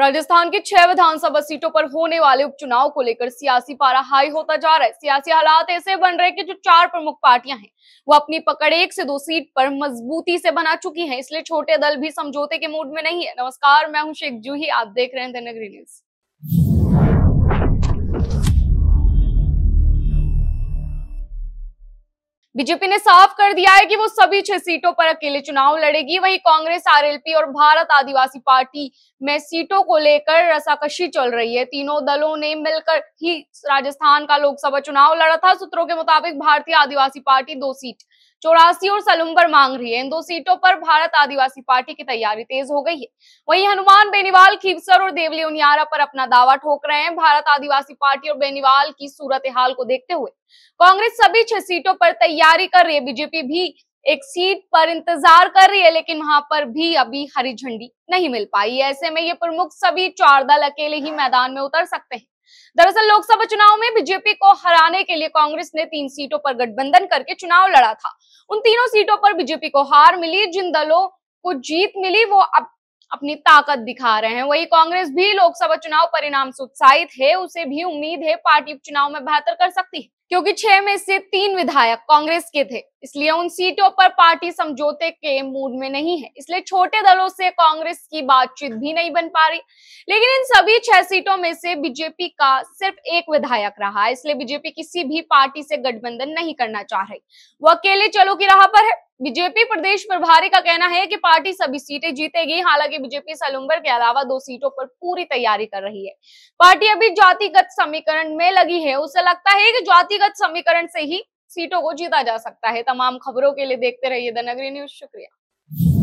राजस्थान की छह विधानसभा सीटों पर होने वाले उपचुनाव को लेकर सियासी पारा हाई होता जा रहा है सियासी हालात ऐसे बन रहे कि जो चार प्रमुख पार्टियां हैं वो अपनी पकड़ एक से दो सीट पर मजबूती से बना चुकी हैं इसलिए छोटे दल भी समझौते के मूड में नहीं है नमस्कार मैं हूं शेख जूही आप देख रहे हैं नगरी न्यूज बीजेपी ने साफ कर दिया है कि वो सभी छह सीटों पर अकेले चुनाव लड़ेगी वहीं कांग्रेस आरएलपी और भारत आदिवासी पार्टी में सीटों को लेकर रसाकशी चल रही है तीनों दलों ने मिलकर ही राजस्थान का लोकसभा चुनाव लड़ा था सूत्रों के मुताबिक भारतीय आदिवासी पार्टी दो सीट चौरासी और सलुम्बर मांग रही है इन दो सीटों पर भारत आदिवासी पार्टी की तैयारी तेज हो गई है वहीं हनुमान बेनीवाल खीवसर और देवली उनियारा पर अपना दावा ठोक रहे हैं भारत आदिवासी पार्टी और बेनीवाल की सूरत हाल को देखते हुए कांग्रेस सभी छह सीटों पर तैयारी कर रही है बीजेपी भी एक सीट पर इंतजार कर रही है लेकिन वहां पर भी अभी हरी झंडी नहीं मिल पाई ऐसे में ये प्रमुख सभी चार दल अकेले ही मैदान में उतर सकते हैं दरअसल लोकसभा चुनाव में बीजेपी को हराने के लिए कांग्रेस ने तीन सीटों पर गठबंधन करके चुनाव लड़ा था उन तीनों सीटों पर बीजेपी को हार मिली जिन दलों को जीत मिली वो अब अपनी ताकत दिखा रहे हैं वही कांग्रेस भी लोकसभा चुनाव परिणाम से उत्साहित है उसे भी उम्मीद है पार्टी उपचुनाव में बेहतर कर सकती है क्योंकि छह में से तीन विधायक कांग्रेस के थे इसलिए उन सीटों पर पार्टी समझौते के मूड में नहीं है इसलिए छोटे दलों से कांग्रेस की बातचीत भी नहीं बन पा रही लेकिन इन सभी छह सीटों में से बीजेपी का सिर्फ एक विधायक रहा इसलिए बीजेपी किसी भी पार्टी से गठबंधन नहीं करना चाह रही वो अकेले चलो की राह पर है बीजेपी प्रदेश प्रभारी का कहना है कि पार्टी सभी सीटें जीतेगी हालांकि बीजेपी सलुम्बर के अलावा दो सीटों पर पूरी तैयारी कर रही है पार्टी अभी जातिगत समीकरण में लगी है उसे लगता है कि जातिगत समीकरण से ही सीटों को जीता जा सकता है तमाम खबरों के लिए देखते रहिए द नगरी न्यूज शुक्रिया